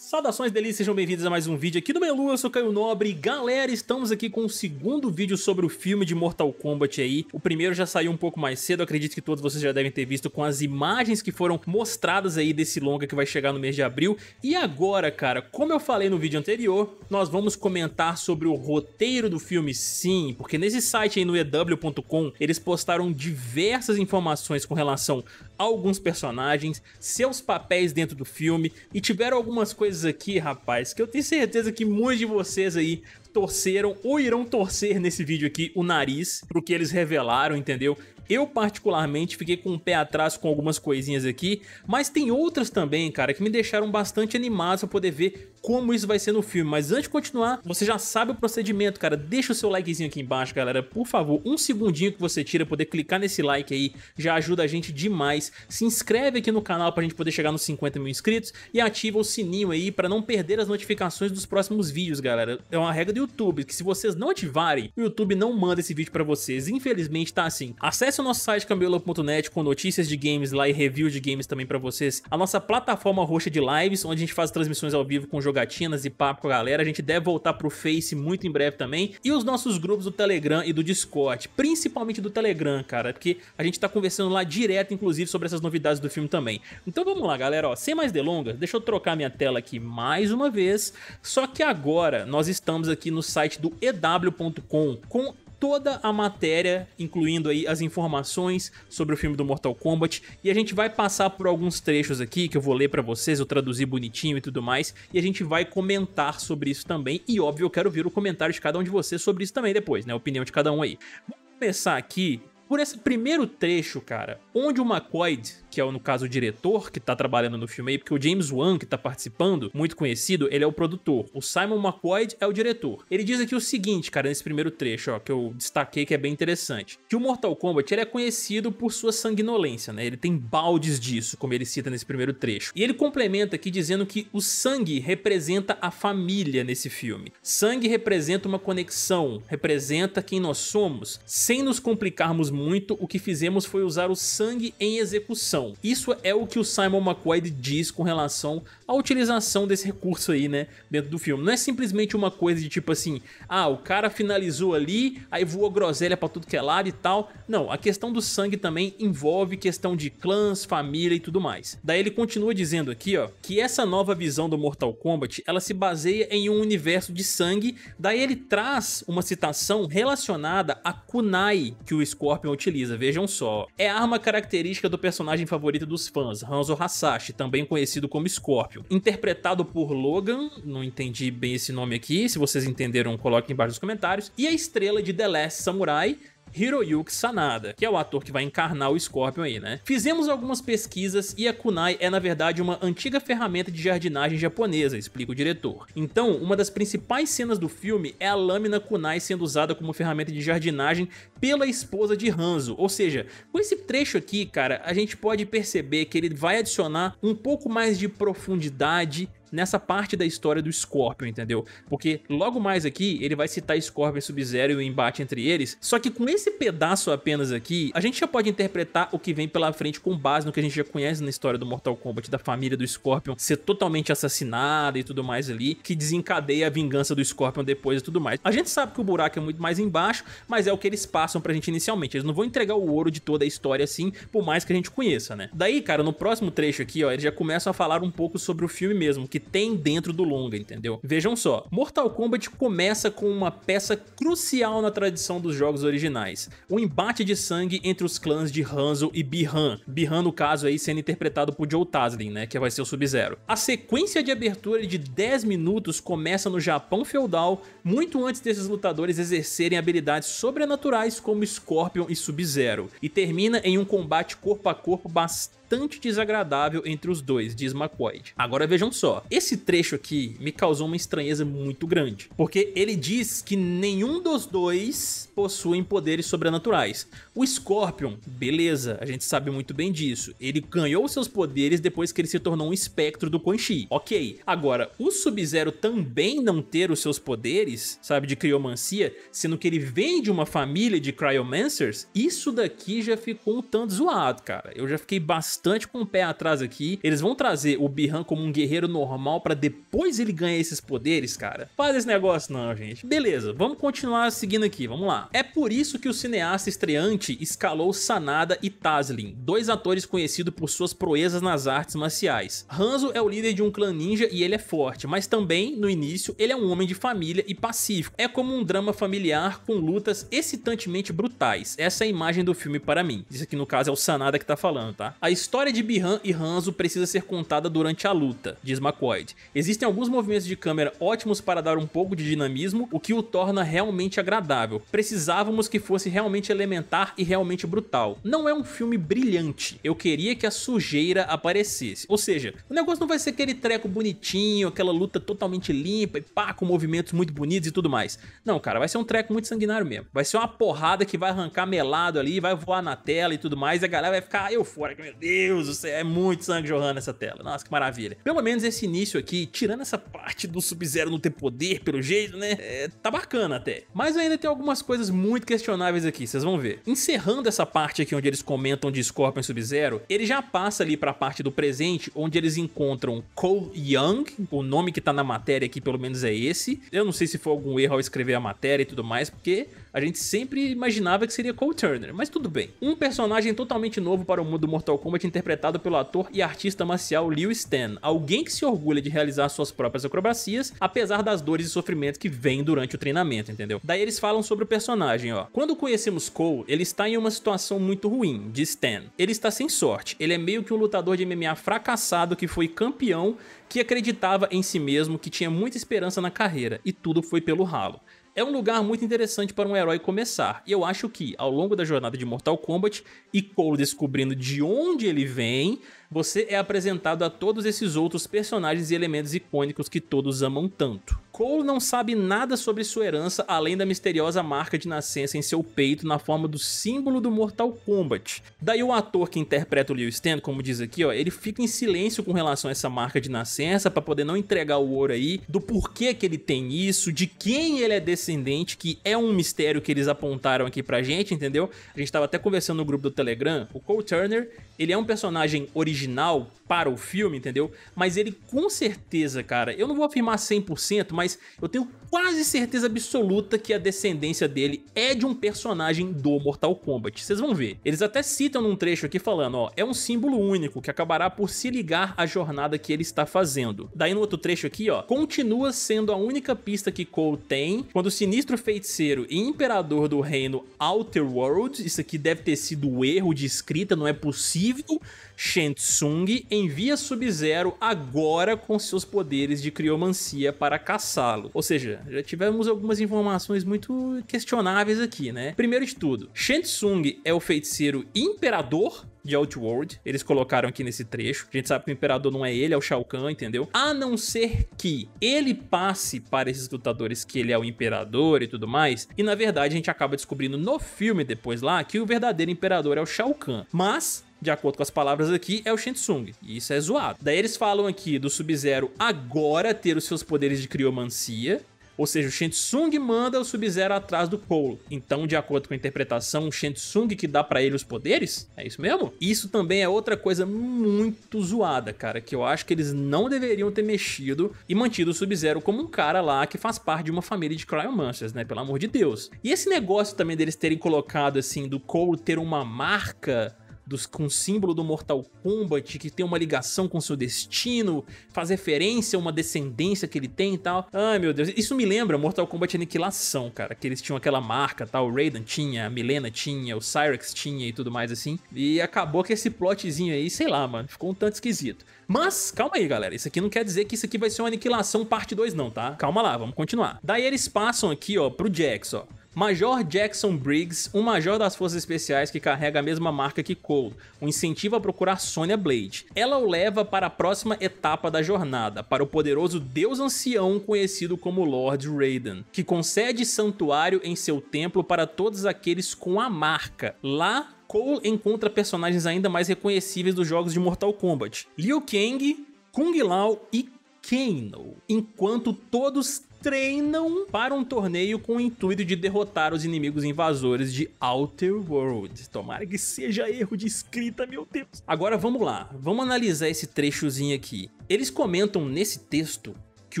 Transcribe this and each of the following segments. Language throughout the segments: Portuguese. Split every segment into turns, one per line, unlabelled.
Saudações delícias, sejam bem-vindos a mais um vídeo aqui do Melu, eu sou Caio Nobre. Galera, estamos aqui com o segundo vídeo sobre o filme de Mortal Kombat aí. O primeiro já saiu um pouco mais cedo, acredito que todos vocês já devem ter visto com as imagens que foram mostradas aí desse longa que vai chegar no mês de abril. E agora, cara, como eu falei no vídeo anterior, nós vamos comentar sobre o roteiro do filme sim, porque nesse site aí no ew.com eles postaram diversas informações com relação alguns personagens, seus papéis dentro do filme e tiveram algumas coisas aqui, rapaz, que eu tenho certeza que muitos de vocês aí torceram ou irão torcer nesse vídeo aqui o nariz pro que eles revelaram, entendeu? Eu, particularmente, fiquei com o pé atrás com algumas coisinhas aqui, mas tem outras também, cara, que me deixaram bastante animado pra poder ver como isso vai ser no filme. Mas antes de continuar, você já sabe o procedimento, cara. Deixa o seu likezinho aqui embaixo, galera. Por favor, um segundinho que você tira, poder clicar nesse like aí, já ajuda a gente demais. Se inscreve aqui no canal pra gente poder chegar nos 50 mil inscritos e ativa o sininho aí pra não perder as notificações dos próximos vídeos, galera. É uma regra do do YouTube, que se vocês não ativarem, o YouTube não manda esse vídeo para vocês. Infelizmente tá assim. Acesse o nosso site cambiola.net com notícias de games lá e reviews de games também para vocês. A nossa plataforma roxa de lives, onde a gente faz transmissões ao vivo com jogatinas e papo com a galera. A gente deve voltar pro Face muito em breve também. E os nossos grupos do Telegram e do Discord, principalmente do Telegram, cara, porque a gente tá conversando lá direto, inclusive, sobre essas novidades do filme também. Então vamos lá, galera, ó, sem mais delongas, deixa eu trocar minha tela aqui mais uma vez. Só que agora nós estamos aqui aqui no site do ew.com com toda a matéria, incluindo aí as informações sobre o filme do Mortal Kombat, e a gente vai passar por alguns trechos aqui que eu vou ler para vocês, eu traduzi bonitinho e tudo mais, e a gente vai comentar sobre isso também, e óbvio, eu quero ver o comentário de cada um de vocês sobre isso também depois, né, a opinião de cada um aí. Vamos começar aqui por esse primeiro trecho, cara, onde o McCoy que é no caso o diretor que tá trabalhando no filme aí, porque o James Wan que tá participando, muito conhecido, ele é o produtor. O Simon McCoy é o diretor. Ele diz aqui o seguinte, cara, nesse primeiro trecho, ó, que eu destaquei que é bem interessante, que o Mortal Kombat ele é conhecido por sua sanguinolência, né? Ele tem baldes disso, como ele cita nesse primeiro trecho. E ele complementa aqui dizendo que o sangue representa a família nesse filme. Sangue representa uma conexão, representa quem nós somos. Sem nos complicarmos muito, o que fizemos foi usar o sangue em execução isso é o que o Simon McQuaid diz com relação à utilização desse recurso aí, né, dentro do filme. Não é simplesmente uma coisa de tipo assim, ah, o cara finalizou ali, aí voou groselha para tudo que é lado e tal. Não, a questão do sangue também envolve questão de clãs, família e tudo mais. Daí ele continua dizendo aqui, ó, que essa nova visão do Mortal Kombat, ela se baseia em um universo de sangue. Daí ele traz uma citação relacionada a kunai que o Scorpion utiliza, vejam só. É a arma característica do personagem favorita dos fãs, Hanzo Hasashi, também conhecido como Scorpion, interpretado por Logan, não entendi bem esse nome aqui, se vocês entenderam, coloquem embaixo nos comentários, e a estrela de The Last Samurai, Hiroyuki Sanada, que é o ator que vai encarnar o Scorpion aí, né? Fizemos algumas pesquisas e a kunai é na verdade uma antiga ferramenta de jardinagem japonesa, explica o diretor. Então, uma das principais cenas do filme é a lâmina kunai sendo usada como ferramenta de jardinagem pela esposa de Hanzo, ou seja, com esse trecho aqui, cara, a gente pode perceber que ele vai adicionar um pouco mais de profundidade nessa parte da história do Scorpion, entendeu? Porque logo mais aqui ele vai citar Scorpion Sub-Zero e o embate entre eles, só que com esse pedaço apenas aqui, a gente já pode interpretar o que vem pela frente com base no que a gente já conhece na história do Mortal Kombat, da família do Scorpion ser totalmente assassinada e tudo mais ali, que desencadeia a vingança do Scorpion depois e tudo mais. A gente sabe que o buraco é muito mais embaixo, mas é o que eles passam pra gente inicialmente, eles não vão entregar o ouro de toda a história assim, por mais que a gente conheça, né? Daí, cara, no próximo trecho aqui, ó, eles já começam a falar um pouco sobre o filme mesmo, que que tem dentro do longa, entendeu? Vejam só, Mortal Kombat começa com uma peça crucial na tradição dos jogos originais, o embate de sangue entre os clãs de Hanzo e Bi-Han, Bi-Han no caso aí sendo interpretado por Joe Taslim, né, que vai ser o Sub-Zero. A sequência de abertura de 10 minutos começa no Japão feudal, muito antes desses lutadores exercerem habilidades sobrenaturais como Scorpion e Sub-Zero, e termina em um combate corpo a corpo bastante bastante desagradável entre os dois, diz McCoy. Agora vejam só, esse trecho aqui me causou uma estranheza muito grande, porque ele diz que nenhum dos dois possuem poderes sobrenaturais. O Scorpion, beleza, a gente sabe muito bem disso. Ele ganhou seus poderes depois que ele se tornou um espectro do Quan Chi, ok. Agora, o Sub-Zero também não ter os seus poderes, sabe, de criomancia, sendo que ele vem de uma família de Cryomancers, isso daqui já ficou um tanto zoado, cara. Eu já fiquei bastante com o pé atrás aqui. Eles vão trazer o Bihan como um guerreiro normal para depois ele ganhar esses poderes, cara? Faz esse negócio não, gente. Beleza, vamos continuar seguindo aqui, vamos lá. É por isso que o cineasta estreante escalou Sanada e Taslin, dois atores conhecidos por suas proezas nas artes marciais. Hanzo é o líder de um clã ninja e ele é forte, mas também, no início, ele é um homem de família e pacífico. É como um drama familiar com lutas excitantemente brutais. Essa é a imagem do filme para mim. Isso aqui, no caso, é o Sanada que tá falando, tá? A história de Bihan e Hanzo precisa ser contada durante a luta, diz McCoy. Existem alguns movimentos de câmera ótimos para dar um pouco de dinamismo, o que o torna realmente agradável. Precisávamos que fosse realmente elementar e realmente brutal. Não é um filme brilhante, eu queria que a sujeira aparecesse. Ou seja, o negócio não vai ser aquele treco bonitinho, aquela luta totalmente limpa e pá, com movimentos muito bonitos e tudo mais. Não, cara, vai ser um treco muito sanguinário mesmo. Vai ser uma porrada que vai arrancar melado ali, vai voar na tela e tudo mais, e a galera vai ficar ah, eu fora, meu Deus é muito sangue jorrando nessa tela. Nossa, que maravilha. Pelo menos esse início aqui, tirando essa parte do Sub-Zero não ter poder, pelo jeito, né, é, tá bacana até. Mas ainda tem algumas coisas muito questionáveis aqui, vocês vão ver. Em encerrando essa parte aqui onde eles comentam de Scorpion Sub-Zero, ele já passa ali pra parte do presente, onde eles encontram Cole Young, o nome que tá na matéria aqui pelo menos é esse. Eu não sei se foi algum erro ao escrever a matéria e tudo mais, porque a gente sempre imaginava que seria Cole Turner, mas tudo bem. Um personagem totalmente novo para o mundo do Mortal Kombat interpretado pelo ator e artista marcial Liu Stan, alguém que se orgulha de realizar suas próprias acrobacias, apesar das dores e sofrimentos que vêm durante o treinamento, entendeu? Daí eles falam sobre o personagem, ó. Quando conhecemos Cole, ele está em uma situação muito ruim, diz Stan. Ele está sem sorte, ele é meio que um lutador de MMA fracassado que foi campeão, que acreditava em si mesmo, que tinha muita esperança na carreira, e tudo foi pelo ralo é um lugar muito interessante para um herói começar. E eu acho que, ao longo da jornada de Mortal Kombat e Cole descobrindo de onde ele vem, você é apresentado a todos esses outros personagens e elementos icônicos que todos amam tanto. Cole não sabe nada sobre sua herança além da misteriosa marca de nascença em seu peito na forma do símbolo do Mortal Kombat. Daí o ator que interpreta o Liu Stan, como diz aqui, ó, ele fica em silêncio com relação a essa marca de nascença para poder não entregar o ouro aí, do porquê que ele tem isso, de quem ele é descendente, que é um mistério que eles apontaram aqui pra gente, entendeu? A gente tava até conversando no grupo do Telegram, o Cole Turner, ele é um personagem original para o filme, entendeu? Mas ele com certeza, cara, eu não vou afirmar 100%, mas mas eu tenho quase certeza absoluta que a descendência dele é de um personagem do Mortal Kombat. Vocês vão ver. Eles até citam num trecho aqui falando, ó, é um símbolo único que acabará por se ligar à jornada que ele está fazendo. Daí no outro trecho aqui, ó, continua sendo a única pista que Cole tem quando o sinistro feiticeiro e imperador do reino Outer World, isso aqui deve ter sido um erro de escrita, não é possível, Shensung envia Sub-Zero agora com seus poderes de criomancia para caçá-lo. Ou seja, já tivemos algumas informações muito questionáveis aqui, né? Primeiro de tudo, Shensung é o feiticeiro imperador de Outworld. Eles colocaram aqui nesse trecho. A gente sabe que o imperador não é ele, é o Shao Kahn, entendeu? A não ser que ele passe para esses lutadores que ele é o imperador e tudo mais. E na verdade a gente acaba descobrindo no filme depois lá que o verdadeiro imperador é o Shao Kahn. Mas de acordo com as palavras aqui, é o Shinsung. E isso é zoado. Daí eles falam aqui do Sub-Zero agora ter os seus poderes de criomancia. Ou seja, o Shinsung manda o Sub-Zero atrás do Cole. Então, de acordo com a interpretação, o Shinsung que dá para ele os poderes? É isso mesmo? Isso também é outra coisa muito zoada, cara, que eu acho que eles não deveriam ter mexido e mantido o Sub-Zero como um cara lá que faz parte de uma família de Cryomancers, né? Pelo amor de Deus. E esse negócio também deles terem colocado, assim, do Cole ter uma marca dos, com símbolo do Mortal Kombat, que tem uma ligação com seu destino, faz referência a uma descendência que ele tem e tal. Ai, meu Deus, isso me lembra Mortal Kombat Aniquilação, cara, que eles tinham aquela marca, tal, o Raiden tinha, a Milena tinha, o Cyrex tinha e tudo mais assim. E acabou que esse plotzinho aí, sei lá, mano, ficou um tanto esquisito. Mas, calma aí, galera, isso aqui não quer dizer que isso aqui vai ser uma Aniquilação parte 2 não, tá? Calma lá, vamos continuar. Daí eles passam aqui, ó, pro Jax, ó. Major Jackson Briggs, um major das forças especiais que carrega a mesma marca que Cole, o um incentiva a procurar Sonya Blade. Ela o leva para a próxima etapa da jornada, para o poderoso deus ancião conhecido como Lord Raiden, que concede santuário em seu templo para todos aqueles com a marca. Lá Cole encontra personagens ainda mais reconhecíveis dos jogos de Mortal Kombat: Liu Kang, Kung Lao e Kano, enquanto todos treinam para um torneio com o intuito de derrotar os inimigos invasores de Outer World. Tomara que seja erro de escrita, meu Deus. Agora vamos lá, vamos analisar esse trechozinho aqui. Eles comentam nesse texto que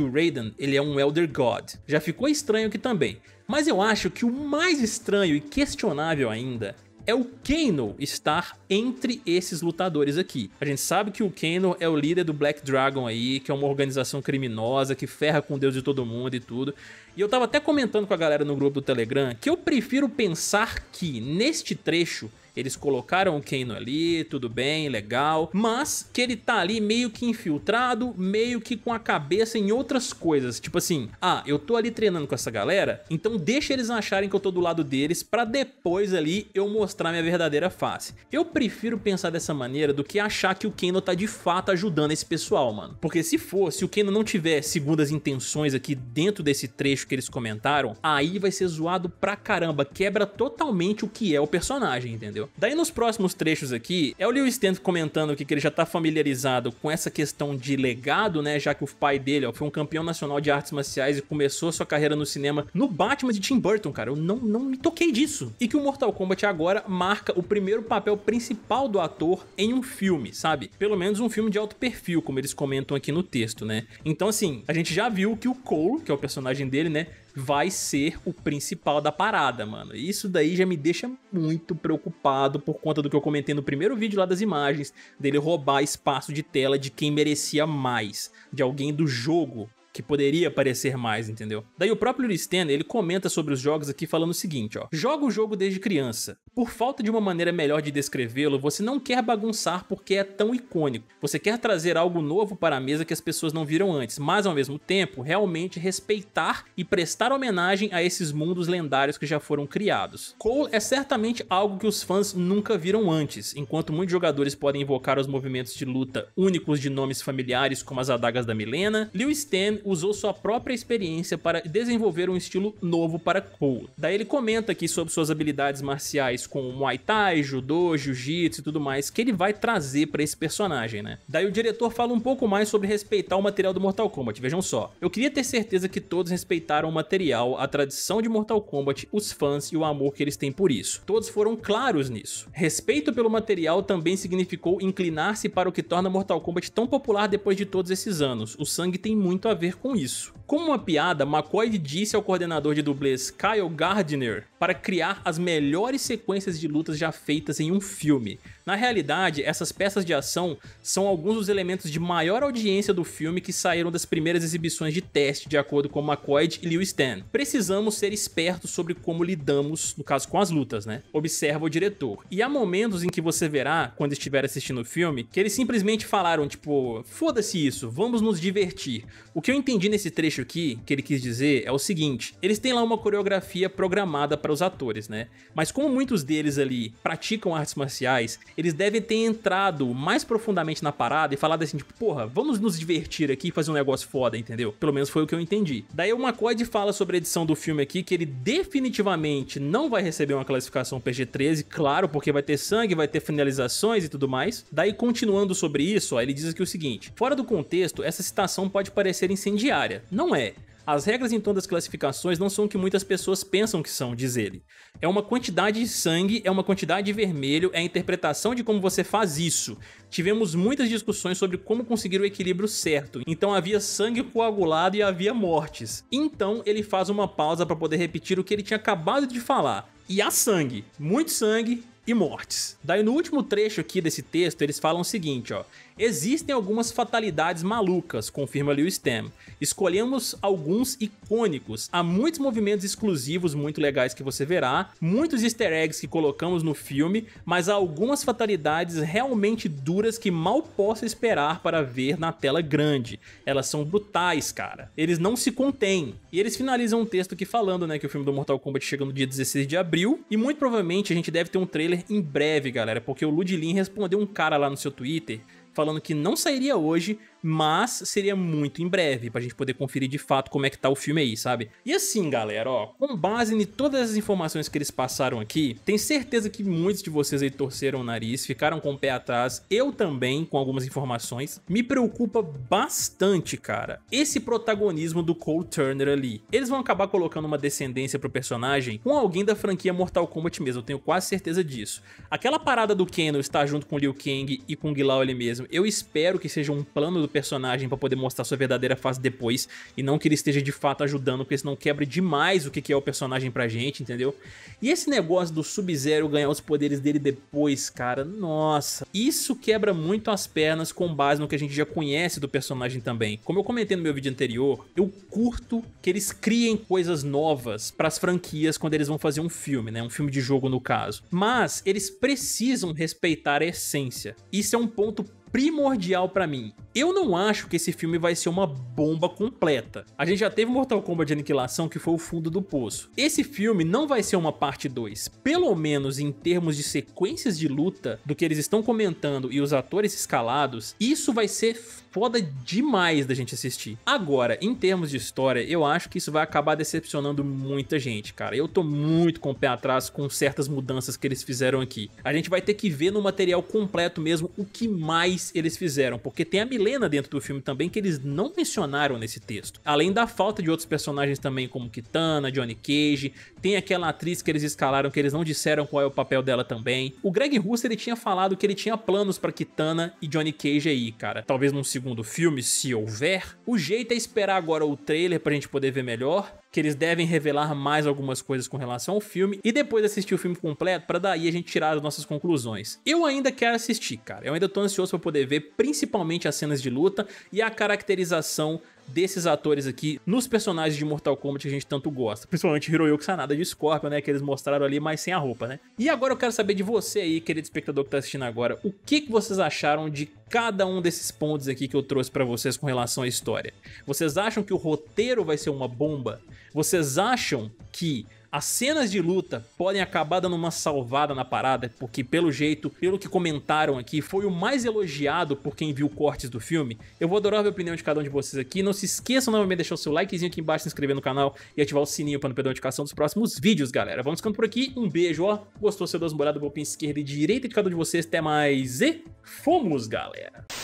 o Raiden ele é um Elder God. Já ficou estranho aqui também. Mas eu acho que o mais estranho e questionável ainda é o Kano estar entre esses lutadores aqui. A gente sabe que o Kano é o líder do Black Dragon aí, que é uma organização criminosa que ferra com o Deus de todo mundo e tudo. E eu tava até comentando com a galera no grupo do Telegram que eu prefiro pensar que neste trecho eles colocaram o Kano ali, tudo bem, legal, mas que ele tá ali meio que infiltrado, meio que com a cabeça em outras coisas, tipo assim, ah, eu tô ali treinando com essa galera, então deixa eles acharem que eu tô do lado deles pra depois ali eu mostrar minha verdadeira face. Eu prefiro pensar dessa maneira do que achar que o Kano tá de fato ajudando esse pessoal, mano. Porque se for, se o Kano não tiver segundas intenções aqui dentro desse trecho que eles comentaram, aí vai ser zoado pra caramba, quebra totalmente o que é o personagem, entendeu? Daí nos próximos trechos aqui, é o Lewis Dent comentando que ele já tá familiarizado com essa questão de legado, né? Já que o pai dele ó, foi um campeão nacional de artes marciais e começou sua carreira no cinema no Batman de Tim Burton, cara. Eu não, não me toquei disso. E que o Mortal Kombat agora marca o primeiro papel principal do ator em um filme, sabe? Pelo menos um filme de alto perfil, como eles comentam aqui no texto, né? Então, assim, a gente já viu que o Cole, que é o personagem dele, né? vai ser o principal da parada, mano. Isso daí já me deixa muito preocupado por conta do que eu comentei no primeiro vídeo lá das imagens, dele roubar espaço de tela de quem merecia mais, de alguém do jogo que poderia aparecer mais, entendeu? Daí o próprio Stan, ele comenta sobre os jogos aqui falando o seguinte, ó. Joga o jogo desde criança. Por falta de uma maneira melhor de descrevê-lo, você não quer bagunçar porque é tão icônico. Você quer trazer algo novo para a mesa que as pessoas não viram antes, mas ao mesmo tempo, realmente respeitar e prestar homenagem a esses mundos lendários que já foram criados. Cole é certamente algo que os fãs nunca viram antes, enquanto muitos jogadores podem invocar os movimentos de luta únicos de nomes familiares como as adagas da Milena, Liu Sten usou sua própria experiência para desenvolver um estilo novo para Cole. Daí ele comenta aqui sobre suas habilidades marciais com Muay Thai, Judo, Jiu-Jitsu e tudo mais, que ele vai trazer para esse personagem, né? Daí o diretor fala um pouco mais sobre respeitar o material do Mortal Kombat, vejam só. Eu queria ter certeza que todos respeitaram o material, a tradição de Mortal Kombat, os fãs e o amor que eles têm por isso. Todos foram claros nisso. Respeito pelo material também significou inclinar-se para o que torna Mortal Kombat tão popular depois de todos esses anos. O sangue tem muito a ver ver com isso. Como uma piada, McCoy disse ao coordenador de dublês Kyle Gardner para criar as melhores sequências de lutas já feitas em um filme. Na realidade, essas peças de ação são alguns dos elementos de maior audiência do filme que saíram das primeiras exibições de teste, de acordo com McCoy e Liu Stan. Precisamos ser espertos sobre como lidamos, no caso com as lutas, né? Observa o diretor. E há momentos em que você verá, quando estiver assistindo o filme, que eles simplesmente falaram, tipo, foda-se isso, vamos nos divertir. O que eu entendi nesse trecho aqui que ele quis dizer é o seguinte: eles têm lá uma coreografia programada para os atores, né? Mas como muitos deles ali praticam artes marciais, eles devem ter entrado mais profundamente na parada e falado assim, tipo, porra, vamos nos divertir aqui e fazer um negócio foda, entendeu? Pelo menos foi o que eu entendi. Daí o McCoy fala sobre a edição do filme aqui que ele definitivamente não vai receber uma classificação PG-13, claro, porque vai ter sangue, vai ter finalizações e tudo mais. Daí continuando sobre isso, ó, ele diz aqui o seguinte: fora do contexto, essa citação pode parecer insensível incendiária. Assim, não é. As regras em então, todas as classificações não são o que muitas pessoas pensam que são, diz ele. É uma quantidade de sangue, é uma quantidade de vermelho, é a interpretação de como você faz isso. Tivemos muitas discussões sobre como conseguir o equilíbrio certo, então havia sangue coagulado e havia mortes. Então ele faz uma pausa para poder repetir o que ele tinha acabado de falar. E há sangue, muito sangue, e mortes. Daí no último trecho aqui desse texto eles falam o seguinte, ó. Existem algumas fatalidades malucas, confirma Liu Stem. Escolhemos alguns icônicos. Há muitos movimentos exclusivos muito legais que você verá, muitos easter eggs que colocamos no filme, mas há algumas fatalidades realmente duras que mal posso esperar para ver na tela grande. Elas são brutais, cara. Eles não se contêm. E eles finalizam um texto aqui falando, né, que o filme do Mortal Kombat chega no dia 16 de abril e muito provavelmente a gente deve ter um trailer em breve, galera, porque o Ludilin respondeu um cara lá no seu Twitter falando que não sairia hoje, mas seria muito em breve pra gente poder conferir de fato como é que tá o filme aí, sabe? E assim, galera, ó, com base em todas as informações que eles passaram aqui, tenho certeza que muitos de vocês aí torceram o nariz, ficaram com o pé atrás, eu também com algumas informações. Me preocupa bastante, cara, esse protagonismo do Cole Turner ali. Eles vão acabar colocando uma descendência pro personagem com alguém da franquia Mortal Kombat mesmo, eu tenho quase certeza disso. Aquela parada do Kano estar junto com Liu Kang e com Guilao ele mesmo, eu espero que seja um plano do personagem para poder mostrar sua verdadeira face depois e não que ele esteja de fato ajudando, porque senão quebra demais o que, que é o personagem pra gente, entendeu? E esse negócio do Sub-Zero ganhar os poderes dele depois, cara, nossa, isso quebra muito as pernas com base no que a gente já conhece do personagem também. Como eu comentei no meu vídeo anterior, eu curto que eles criem coisas novas para as franquias quando eles vão fazer um filme, né? Um filme de jogo no caso. Mas eles precisam respeitar a essência. Isso é um ponto primordial para mim. Eu não acho que esse filme vai ser uma bomba completa. A gente já teve Mortal Kombat de Aniquilação, que foi o fundo do poço. Esse filme não vai ser uma parte 2, pelo menos em termos de sequências de luta, do que eles estão comentando e os atores escalados, isso vai ser foda demais da gente assistir. Agora, em termos de história, eu acho que isso vai acabar decepcionando muita gente, cara. Eu tô muito com o pé atrás com certas mudanças que eles fizeram aqui. A gente vai ter que ver no material completo mesmo o que mais eles fizeram, porque tem a chilena dentro do filme também que eles não mencionaram nesse texto. Além da falta de outros personagens também, como Kitana, Johnny Cage, tem aquela atriz que eles escalaram que eles não disseram qual é o papel dela também. O Greg Russo ele tinha falado que ele tinha planos para Kitana e Johnny Cage aí, cara. Talvez num segundo filme, se houver. O jeito é esperar agora o trailer pra gente poder ver melhor que eles devem revelar mais algumas coisas com relação ao filme e depois assistir o filme completo para daí a gente tirar as nossas conclusões. Eu ainda quero assistir, cara. Eu ainda tô ansioso para poder ver principalmente as cenas de luta e a caracterização desses atores aqui nos personagens de Mortal Kombat que a gente tanto gosta. Principalmente Hiroyuki Sanada de Scorpion, né? Que eles mostraram ali, mas sem a roupa, né? E agora eu quero saber de você aí, querido espectador que tá assistindo agora, o que, que vocês acharam de cada um desses pontos aqui que eu trouxe para vocês com relação à história? Vocês acham que o roteiro vai ser uma bomba? Vocês acham que as cenas de luta podem acabar dando uma salvada na parada, porque pelo jeito, pelo que comentaram aqui, foi o mais elogiado por quem viu cortes do filme. Eu vou adorar ver a opinião de cada um de vocês aqui. Não se esqueçam novamente de deixar o seu likezinho aqui embaixo, se inscrever no canal e ativar o sininho para não perder a notificação dos próximos vídeos, galera. Vamos ficando por aqui. Um beijo, ó. Gostou, seu das morado golpinho esquerda e direita de cada um de vocês. Até mais e fomos, galera!